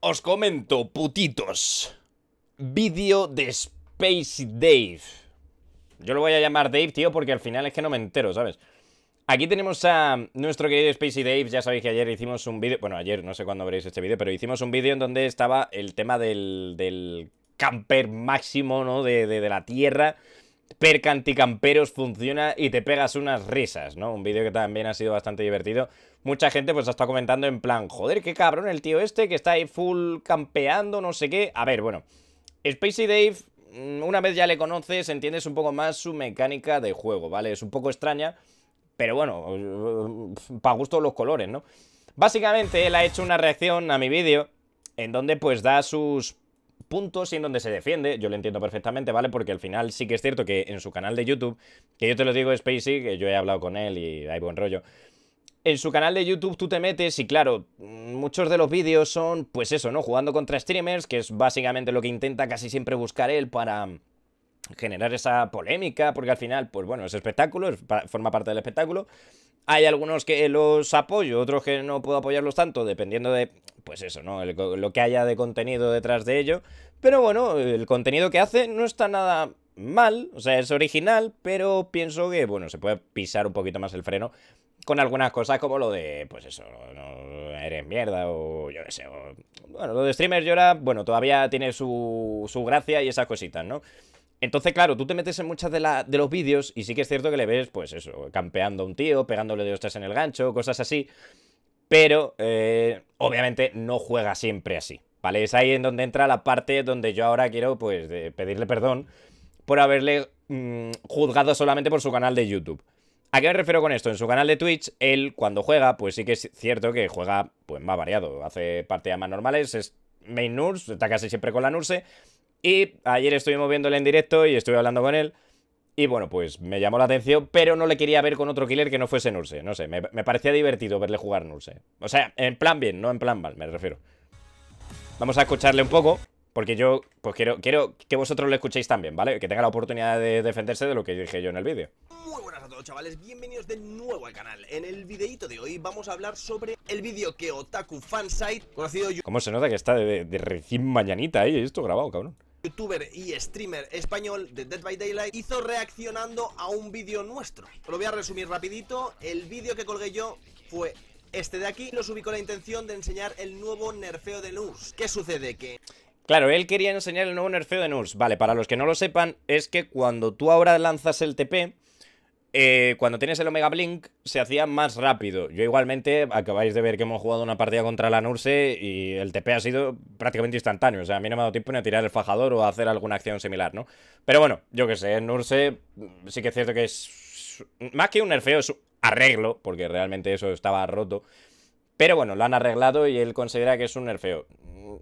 Os comento, putitos. Vídeo de Space Dave. Yo lo voy a llamar Dave, tío, porque al final es que no me entero, ¿sabes? Aquí tenemos a nuestro querido Spacey Dave, ya sabéis que ayer hicimos un vídeo, bueno, ayer, no sé cuándo veréis este vídeo, pero hicimos un vídeo en donde estaba el tema del, camper máximo, ¿no? de la Tierra, Anticamperos funciona y te pegas unas risas, ¿no? Un vídeo que también ha sido bastante divertido. Mucha gente pues ha estado comentando en plan, joder, qué cabrón el tío este que está ahí full campeando, no sé qué. A ver, bueno, Spacey Dave, mm, una vez ya le conoces, entiendes un poco más su mecánica de juego, ¿vale? Es un poco extraña, pero bueno, mm, para gusto los colores, ¿no? Básicamente él ha hecho una reacción a mi vídeo en donde pues da sus puntos en donde se defiende, yo lo entiendo perfectamente, ¿vale? Porque al final sí que es cierto que en su canal de YouTube, que yo te lo digo, Spacey, que yo he hablado con él y hay buen rollo. En su canal de YouTube tú te metes y claro, muchos de los vídeos son pues eso, ¿no? Jugando contra streamers, que es básicamente lo que intenta casi siempre buscar él para generar esa polémica, porque al final, pues bueno, es espectáculo, forma parte del espectáculo. Hay algunos que los apoyo, otros que no puedo apoyarlos tanto, dependiendo de, pues eso, ¿no? lo que haya de contenido detrás de ello. Pero bueno, el contenido que hace no está nada mal, o sea, es original, pero pienso que, bueno, se puede pisar un poquito más el freno con algunas cosas como lo de, pues eso, no, eres mierda o yo qué sé. bueno, lo de streamer llora, bueno, todavía tiene su, su gracia y esas cositas, ¿no? Entonces, claro, tú te metes en muchas de, de los vídeos y sí que es cierto que le ves, pues eso, campeando a un tío, pegándole de ostras en el gancho, cosas así. Pero, eh, obviamente, no juega siempre así. Es ahí en donde entra la parte donde yo ahora quiero, pues, pedirle perdón por haberle mm, juzgado solamente por su canal de YouTube. ¿A qué me refiero con esto? En su canal de Twitch, él cuando juega, pues sí que es cierto que juega pues más variado. Hace partidas más normales, es main nurse, está casi siempre con la nurse. Y ayer estuve moviéndole en directo y estuve hablando con él. Y bueno, pues me llamó la atención, pero no le quería ver con otro killer que no fuese Nurse. No sé, me, me parecía divertido verle jugar Nurse. O sea, en plan bien, no en plan mal, me refiero. Vamos a escucharle un poco. Porque yo, pues quiero, quiero que vosotros lo escuchéis también, ¿vale? Que tenga la oportunidad de defenderse de lo que dije yo en el vídeo. Muy buenas a todos chavales, bienvenidos de nuevo al canal. En el videito de hoy vamos a hablar sobre el vídeo que Otaku Fansite, conocido yo... ¿Cómo se nota que está de, recién mañanita, ahí? Eh? Esto grabado, cabrón youtuber y streamer español de Dead by Daylight hizo reaccionando a un vídeo nuestro. Lo voy a resumir rapidito. El vídeo que colgué yo fue este de aquí nos ubicó la intención de enseñar el nuevo nerfeo de NURSE. ¿Qué sucede? Que... Claro, él quería enseñar el nuevo nerfeo de NURSE. Vale, para los que no lo sepan, es que cuando tú ahora lanzas el TP... Eh, cuando tienes el Omega Blink se hacía más rápido. Yo igualmente acabáis de ver que hemos jugado una partida contra la Nurse y el TP ha sido prácticamente instantáneo. O sea, a mí no me ha dado tiempo ni a tirar el fajador o a hacer alguna acción similar, ¿no? Pero bueno, yo que sé, en Nurse sí que es cierto que es... Más que un nerfeo, es arreglo, porque realmente eso estaba roto. Pero bueno, lo han arreglado y él considera que es un nerfeo.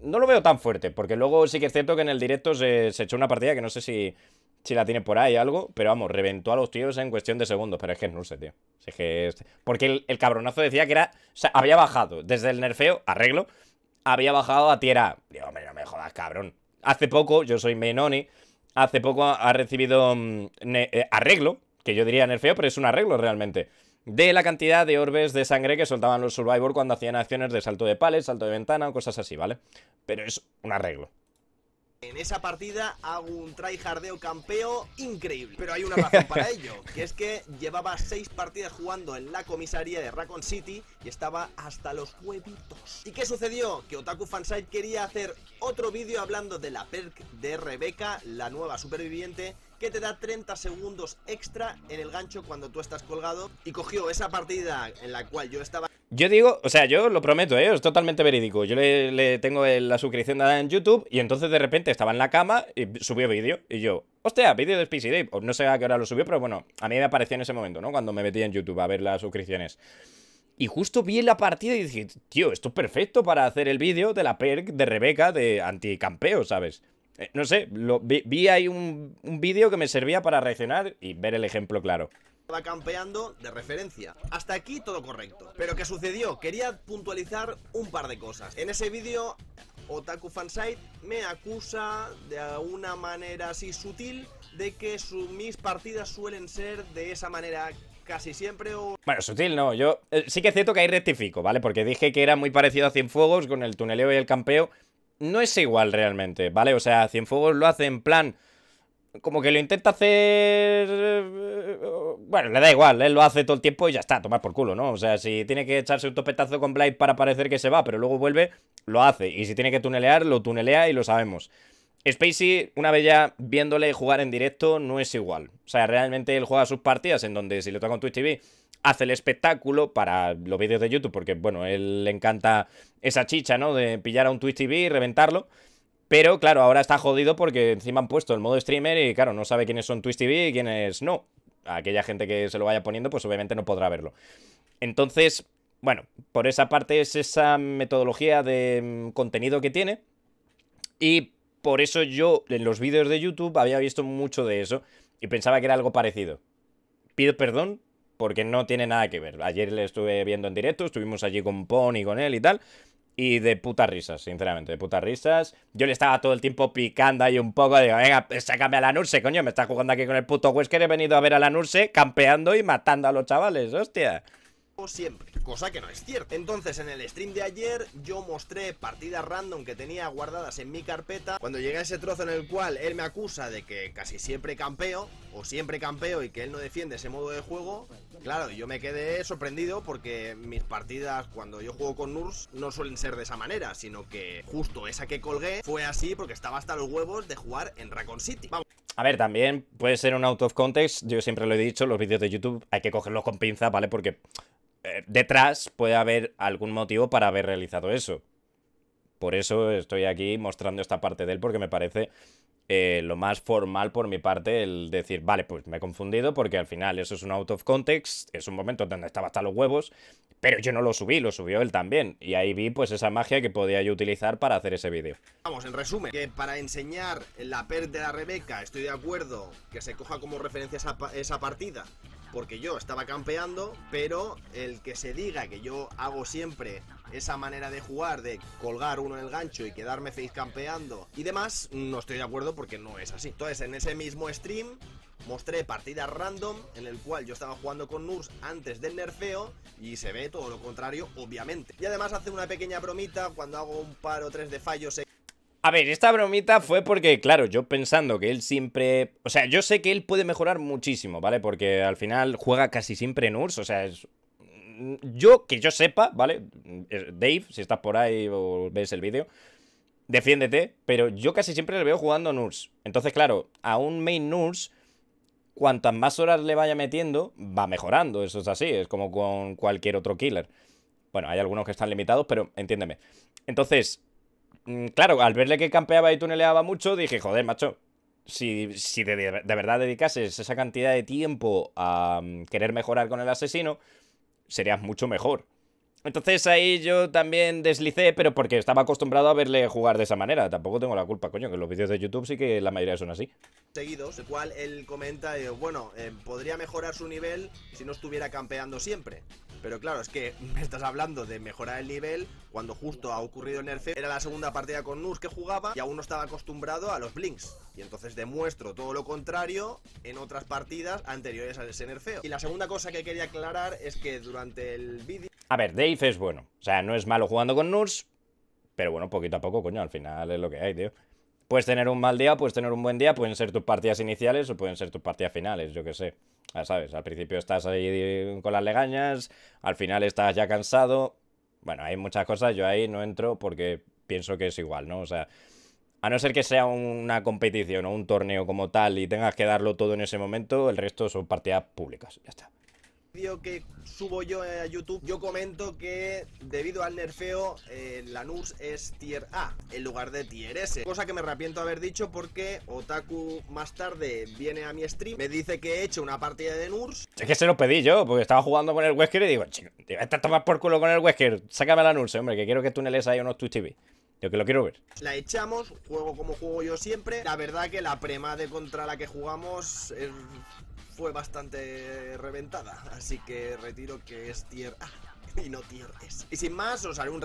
No lo veo tan fuerte, porque luego sí que es cierto que en el directo se, echó una partida que no sé si, si la tiene por ahí o algo, pero vamos, reventó a los tíos en cuestión de segundos. Pero es que no sé, tío. Es que Porque el, cabronazo decía que era. O sea, había bajado desde el nerfeo, arreglo, había bajado a tierra. Digo, hombre, no me jodas, cabrón. Hace poco, yo soy Menoni, hace poco ha, recibido mm, eh, arreglo, que yo diría nerfeo, pero es un arreglo realmente de la cantidad de orbes de sangre que soltaban los Survivor cuando hacían acciones de salto de pales, salto de ventana o cosas así, ¿vale? Pero es un arreglo. En esa partida hago un tryhardeo campeo increíble. Pero hay una razón para ello, que es que llevaba seis partidas jugando en la comisaría de Raccoon City y estaba hasta los huevitos. ¿Y qué sucedió? Que Otaku Fanside quería hacer otro vídeo hablando de la perk de Rebeca, la nueva superviviente, que te da 30 segundos extra en el gancho cuando tú estás colgado. Y cogió esa partida en la cual yo estaba yo digo, o sea, yo lo prometo, ¿eh? es totalmente verídico. Yo le, tengo la suscripción en YouTube y entonces de repente estaba en la cama y subió vídeo. Y yo, hostia, vídeo de Spicy Dave. No sé a qué hora lo subió, pero bueno, a mí me apareció en ese momento, ¿no? Cuando me metí en YouTube a ver las suscripciones. Y justo vi la partida y dije, tío, esto es perfecto para hacer el vídeo de la perk de Rebeca de anticampeo, ¿sabes? Eh, no sé, lo, vi, ahí un, un vídeo que me servía para reaccionar y ver el ejemplo claro va campeando de referencia. Hasta aquí todo correcto. Pero ¿qué sucedió? Quería puntualizar un par de cosas. En ese vídeo, Otaku Fansite me acusa de una manera así sutil de que sus mis partidas suelen ser de esa manera casi siempre o... Bueno, sutil no, yo eh, sí que es cierto que ahí rectifico, ¿vale? Porque dije que era muy parecido a Cienfuegos con el tuneleo y el campeo. No es igual realmente, ¿vale? O sea, Cienfuegos lo hace en plan como que lo intenta hacer. Eh, bueno, le da igual, él lo hace todo el tiempo y ya está, tomar por culo, ¿no? O sea, si tiene que echarse un topetazo con Blight para parecer que se va, pero luego vuelve, lo hace. Y si tiene que tunelear, lo tunelea y lo sabemos. Spacey, una vez ya viéndole jugar en directo, no es igual. O sea, realmente él juega sus partidas en donde si le toca con Twitch TV, hace el espectáculo para los vídeos de YouTube, porque, bueno, él le encanta esa chicha, ¿no? De pillar a un Twitch TV y reventarlo. Pero claro, ahora está jodido porque encima han puesto el modo streamer y claro, no sabe quiénes son Twitch TV y quiénes no. Aquella gente que se lo vaya poniendo, pues obviamente no podrá verlo. Entonces, bueno, por esa parte es esa metodología de mm, contenido que tiene. Y por eso yo en los vídeos de YouTube había visto mucho de eso y pensaba que era algo parecido. Pido perdón porque no tiene nada que ver. Ayer le estuve viendo en directo, estuvimos allí con Pony y con él y tal. Y de putas risas, sinceramente, de putas risas. Yo le estaba todo el tiempo picando ahí un poco. Digo, venga, sácame a la Nurse, coño. Me está jugando aquí con el puto Wesker. He venido a ver a la Nurse campeando y matando a los chavales, hostia siempre, cosa que no es cierto. Entonces en el stream de ayer yo mostré partidas random que tenía guardadas en mi carpeta, cuando llega ese trozo en el cual él me acusa de que casi siempre campeo, o siempre campeo y que él no defiende ese modo de juego, claro, yo me quedé sorprendido porque mis partidas cuando yo juego con NURS no suelen ser de esa manera, sino que justo esa que colgué fue así porque estaba hasta los huevos de jugar en Raccoon City. Vamos. A ver, también puede ser un out of context, yo siempre lo he dicho, los vídeos de YouTube hay que cogerlos con pinza, ¿vale? Porque eh, detrás puede haber algún motivo para haber realizado eso. Por eso estoy aquí mostrando esta parte de él, porque me parece eh, lo más formal por mi parte el decir, vale, pues me he confundido porque al final eso es un out of context, es un momento donde estaba hasta los huevos, pero yo no lo subí, lo subió él también. Y ahí vi pues esa magia que podía yo utilizar para hacer ese vídeo. Vamos, en resumen, que para enseñar la pérdida de la Rebeca estoy de acuerdo que se coja como referencia esa, esa partida, porque yo estaba campeando, pero el que se diga que yo hago siempre esa manera de jugar, de colgar uno en el gancho y quedarme face campeando y demás, no estoy de acuerdo porque no es así. Entonces, en ese mismo stream mostré partida random en el cual yo estaba jugando con Nurs antes del nerfeo y se ve todo lo contrario, obviamente. Y además hace una pequeña bromita cuando hago un par o tres de fallos a ver, esta bromita fue porque, claro, yo pensando que él siempre... O sea, yo sé que él puede mejorar muchísimo, ¿vale? Porque al final juega casi siempre en o sea, es... Mm, yo, que yo sepa, ¿vale? Dave, si estás por ahí o ves el vídeo, defiéndete, pero yo casi siempre le veo jugando en Entonces, claro, a un main NURSE, cuantas más horas le vaya metiendo, va mejorando, eso es así, es como con cualquier otro killer. Bueno, hay algunos que están limitados, pero entiéndeme. Entonces, Mm, claro, al verle que campeaba y tuneleaba mucho, dije, joder, macho, si, si de, verdad dedicases esa cantidad de tiempo a mm, querer mejorar con el asesino, serías mucho mejor. Entonces ahí yo también deslicé, pero porque estaba acostumbrado a verle jugar de esa manera. Tampoco tengo la culpa, coño, que los vídeos de YouTube sí que la mayoría son así. Seguidos, el cual él comenta, eh, bueno, eh, podría mejorar su nivel si no estuviera campeando siempre. Pero claro, es que me estás hablando de mejorar el nivel cuando justo ha ocurrido el nerfeo. Era la segunda partida con Nurs que jugaba y aún no estaba acostumbrado a los blinks. Y entonces demuestro todo lo contrario en otras partidas anteriores a ese nerfeo. Y la segunda cosa que quería aclarar es que durante el vídeo... A ver, Dave es bueno. O sea, no es malo jugando con Nurs, pero bueno, poquito a poco, coño, al final es lo que hay, tío. Puedes tener un mal día, puedes tener un buen día, pueden ser tus partidas iniciales o pueden ser tus partidas finales, yo qué sé. Ya sabes, al principio estás ahí con las legañas, al final estás ya cansado, bueno, hay muchas cosas, yo ahí no entro porque pienso que es igual, ¿no? O sea, a no ser que sea una competición o un torneo como tal y tengas que darlo todo en ese momento, el resto son partidas públicas, ya está que subo yo a YouTube, yo comento que debido al nerfeo, eh, La NURS es tier A en lugar de tier S. Cosa que me arrepiento haber dicho porque Otaku más tarde viene a mi stream, me dice que he hecho una partida de NURS. Es que se lo pedí yo, porque estaba jugando con el Wesker y digo, chico, te vas por culo con el Wesker, sácame la NURS, hombre, que quiero que tú ahí unos Twitch TV. Yo que lo quiero ver. La echamos, juego como juego yo siempre. La verdad que la prema de contra la que jugamos es fue bastante reventada, así que retiro que es tier y no tier S. Y sin más, os haré un...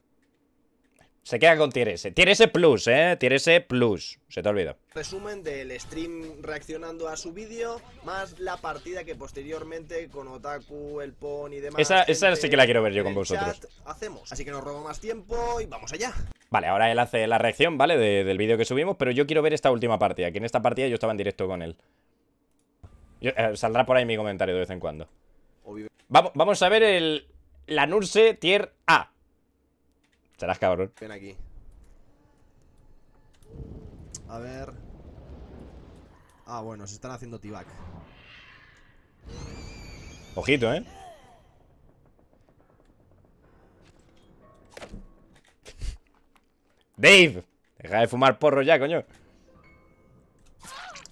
Se queda con tier S. Tier S plus, ¿eh? Tier S plus. Se te olvidó. Resumen del stream reaccionando a su vídeo, más la partida que posteriormente con Otaku, el Pony y demás... Esa, sí que la quiero ver yo con vosotros. hacemos. Así que nos robo más tiempo y vamos allá. Vale, ahora él hace la reacción, ¿vale? del vídeo que subimos, pero yo quiero ver esta última partida, que en esta partida yo estaba en directo con él. Eh, saldrá por ahí mi comentario de vez en cuando. Vamos, a ver el la nurse Tier A. Serás cabrón. Ven aquí. A ver. Ah, bueno, se están haciendo tibac. Ojito, ¿eh? Dave, deja de fumar porro ya, coño.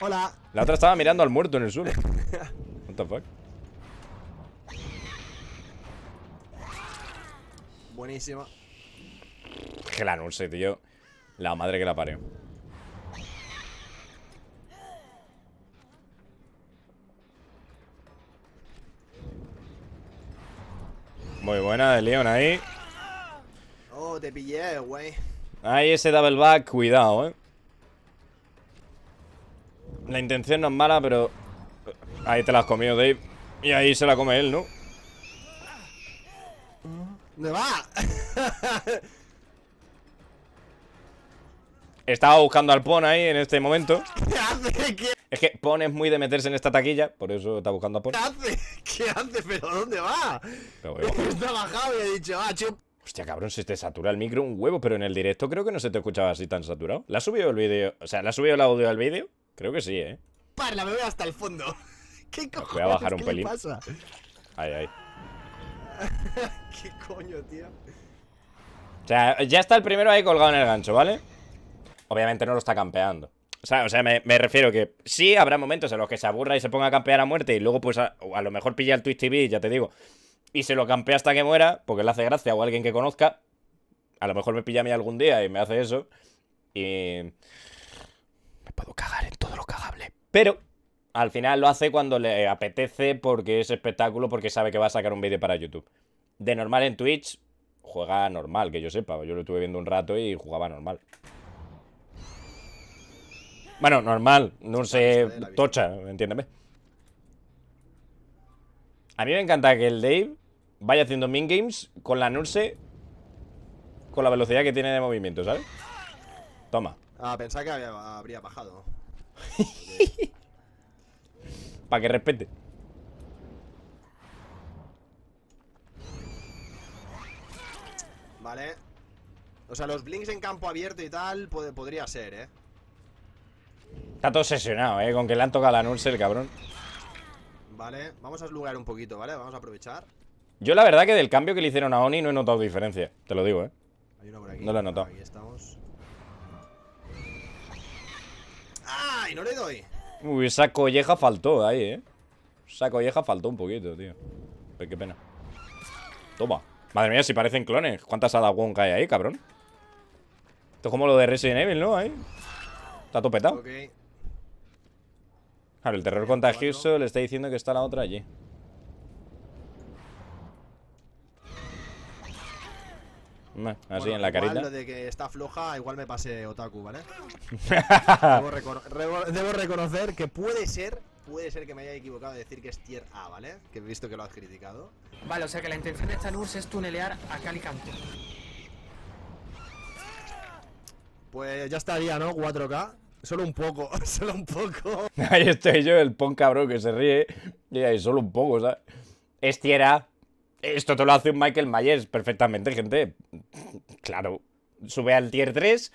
Hola. La otra estaba mirando al muerto en el suelo. What the fuck? Buenísima. Que la sé, tío. La madre que la parió. Muy buena de Leon ahí. Oh, te pillé, güey. Ahí ese double back, cuidado, eh. La intención no es mala, pero... Ahí te la has comido, Dave. Y ahí se la come él, ¿no? ¿Dónde va! Estaba buscando al Pon ahí en este momento. ¿Qué hace? ¿Qué? Es que Pon es muy de meterse en esta taquilla, por eso está buscando a Pon. ¿Qué hace? ¿Qué hace? ¿Pero dónde va? está bajado y he dicho, ah, chup. Hostia, cabrón, si te satura el micro un huevo, pero en el directo creo que no se te escuchaba así tan saturado. ¿La ha subido el vídeo? O sea, ¿la ha subido el audio del vídeo? Creo que sí, ¿eh? ¡Parla! Me voy hasta el fondo. ¿Qué coño! Voy a bajar un ¿Qué pasa? Ay, ay. ¿Qué coño, tío? O sea, ya está el primero ahí colgado en el gancho, ¿vale? Obviamente no lo está campeando. O sea, o sea me, refiero que sí habrá momentos en los que se aburra y se ponga a campear a muerte y luego pues a, lo mejor pilla el Twitch TV, ya te digo, y se lo campea hasta que muera, porque le hace gracia o alguien que conozca. A lo mejor me pilla a mí algún día y me hace eso. Y... Me puedo cagar pero al final lo hace cuando le apetece porque es espectáculo, porque sabe que va a sacar un vídeo para YouTube. De normal en Twitch, juega normal, que yo sepa. Yo lo estuve viendo un rato y jugaba normal. Bueno, normal, no sé, tocha, entiéndeme. A mí me encanta que el Dave vaya haciendo min games con la Nurse con la velocidad que tiene de movimiento, ¿sabes? Toma. Ah, pensaba que habría bajado. Para que respete. Vale. O sea, los blinks en campo abierto y tal puede, podría ser, ¿eh? Está todo sesionado, ¿eh? Con que le han tocado la Nurse el cabrón. Vale, vamos a slugar un poquito, ¿vale? Vamos a aprovechar. Yo la verdad que del cambio que le hicieron a Oni no he notado diferencia. Te lo digo, ¿eh? No lo he notado. estamos. no le doy. Uy, esa colleja faltó ahí, eh. Esa colleja faltó un poquito, tío. qué pena. Toma. Madre mía, si parecen clones. ¿Cuántas hadas Wong hay ahí, cabrón? Esto es como lo de Resident Evil, ¿no? Ahí. Está topetado. Okay. Claro, el terror contagioso le está diciendo que está la otra allí. así en la carita. Lo de que está floja, igual me pase Otaku, ¿vale? debo, reconocer que puede ser, puede ser que me haya equivocado de decir que es tier A, ¿vale? Que he visto que lo has criticado. Vale, o sea que la intención de esta es tunelear a Calicanto. Pues ya estaría, ¿no? 4K. Solo un poco, solo un poco. Ahí estoy yo, el pon cabrón que se ríe. Y ahí solo un poco, ¿sabes? Es tier A. Esto te lo hace un Michael Myers perfectamente, gente. Claro. Sube al tier 3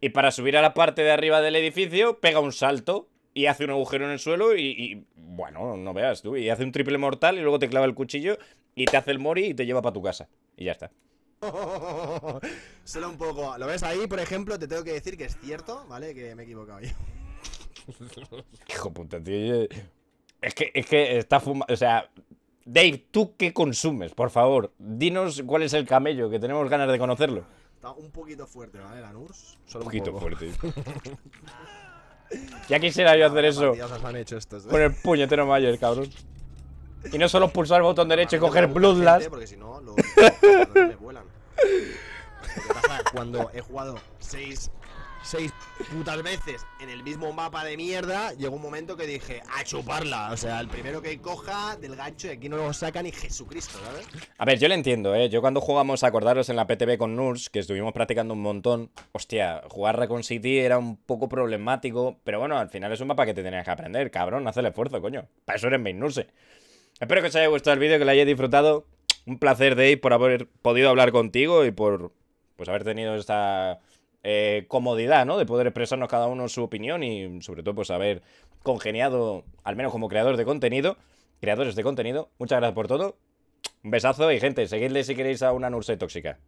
y para subir a la parte de arriba del edificio pega un salto y hace un agujero en el suelo y, bueno, no veas tú. Y hace un triple mortal y luego te clava el cuchillo y te hace el mori y te lleva para tu casa. Y ya está. Solo un poco. Lo ves ahí, por ejemplo, te tengo que decir que es cierto, ¿vale? Que me he equivocado yo. Hijo puta, tío. Es que, es que está fumando... O sea, Dave, ¿tú qué consumes? Por favor, dinos cuál es el camello, que tenemos ganas de conocerlo. Está un poquito fuerte, ¿vale? La NURS. un poquito fuerte. ya quisiera yo hacer eso. Han hecho estos, ¿eh? Con el puñetero mayor, cabrón. Y no solo pulsar el botón derecho y coger Bloodlust. Porque si no, los, los me vuelan. cuando he jugado 6 seis putas veces en el mismo mapa de mierda, llegó un momento que dije, a chuparla. O sea, el primero que coja del gancho y aquí no lo saca ni Jesucristo, ¿sabes? A ver, yo lo entiendo, ¿eh? Yo cuando jugamos, acordaros, en la PTB con NURSE, que estuvimos practicando un montón, hostia, jugar Recon City era un poco problemático, pero bueno, al final es un mapa que te tenías que aprender, cabrón, haz el esfuerzo, coño. Para eso eres main Nurse. Espero que os haya gustado el vídeo, que lo hayáis disfrutado. Un placer, ir por haber podido hablar contigo y por pues haber tenido esta eh, comodidad, ¿no? De poder expresarnos cada uno su opinión y sobre todo pues haber congeniado, al menos como creador de contenido, creadores de contenido. Muchas gracias por todo. Un besazo y gente, seguidle si queréis a una Nurse tóxica.